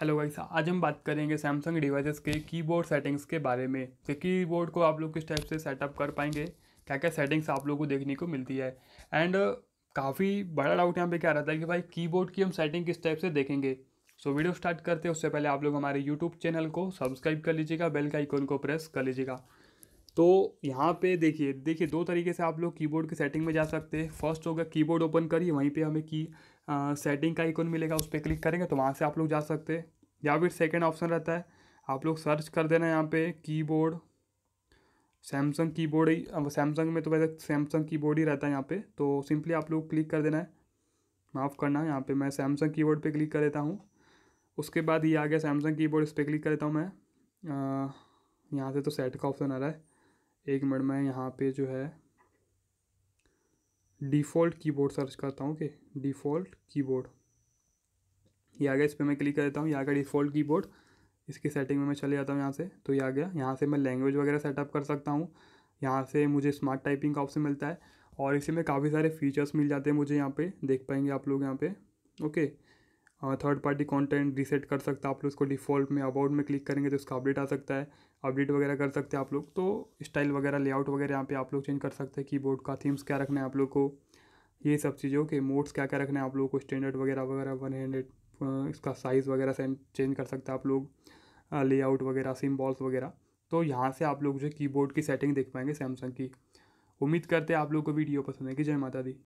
hello guys आज हम बात करेंगे सैमसंग डिवाइसेस के कीबोर्ड सेटिंग्स के बारे में तो कीबोर्ड को आप लोग किस टाइप से सेटअप कर पाएंगे क्या क्या सेटिंग्स आप लोग को देखने को मिलती है एंड uh, काफ़ी बड़ा डाउट यहाँ पे क्या रहता है कि भाई कीबोर्ड की हम सेटिंग किस टाइप से देखेंगे सो so, वीडियो स्टार्ट करते हैं उससे पहले आप लोग हमारे यूट्यूब चैनल को सब्सक्राइब कर लीजिएगा बेल का आइकॉन को प्रेस कर लीजिएगा तो यहाँ पे देखिए देखिए दो तरीके से आप लोग कीबोर्ड की सेटिंग में जा सकते हैं फर्स्ट होगा कीबोर्ड ओपन करिए वहीं पे हमें की आ, सेटिंग का आइकन मिलेगा उस पर क्लिक करेंगे तो वहाँ से आप लोग जा सकते हैं या फिर सेकेंड ऑप्शन रहता है आप लोग सर्च कर देना यहाँ पे कीबोर्ड सैमसंग कीबोर्ड ही सैमसंग में तो वैसे सैमसंग बोर्ड ही रहता है यहाँ पे तो सिंपली आप लोग क्लिक कर देना है माफ़ करना यहाँ पे मैं सैमसंग बोर्ड पर क्लिक कर देता हूँ उसके बाद ये आ गया सैमसंग बोर्ड इस पर क्लिक कर देता हूँ मैं यहाँ से तो सेट का ऑप्शन आ रहा है एक मिनट मैं यहाँ पे जो है डिफ़ॉल्ट कीबोर्ड सर्च करता हूँ कि डिफ़ॉल्ट कीबोर्ड ये आ गया इस पर मैं क्लिक कर देता हूँ यहाँ आ गया डिफ़ॉल्ट कीबोर्ड इसकी सेटिंग में मैं चले जाता हूँ यहाँ से तो ये आ गया यहाँ से मैं लैंग्वेज वगैरह सेटअप कर सकता हूँ यहाँ से मुझे स्मार्ट टाइपिंग का ऑप्शन मिलता है और इसी में काफ़ी सारे फीचर्स मिल जाते हैं मुझे यहाँ पे देख पाएंगे आप लोग यहाँ पे okay third party content reset कर सकता है आप लोग उसको डिफ़ॉल्ट में अबाउट में क्लिक करेंगे तो उसका अपडेट आ सकता है अपडेट वगैरह कर सकते हैं आप लोग तो स्टाइल वगैरह लेआउट वगैरह यहाँ पे आप लोग चेंज कर सकते हैं कीबोर्ड का थीम्स क्या रखना है आप लोग को ये सब चीज़ों के मोड्स क्या क्या रखना है आप लोग को स्टैंडर्ड वगैरह वगैरह वन हंड्रेड इसका साइज़ वगैरह से चेंज कर सकते हैं आप लोग लेआउट वगैरह सिम्बॉल्स वगैरह तो यहाँ से आप लोग जो कीबोर्ड की सेटिंग देख पाएंगे सैमसंग की उम्मीद करते हैं आप लोग को वीडियो पसंद है कि जय माता दी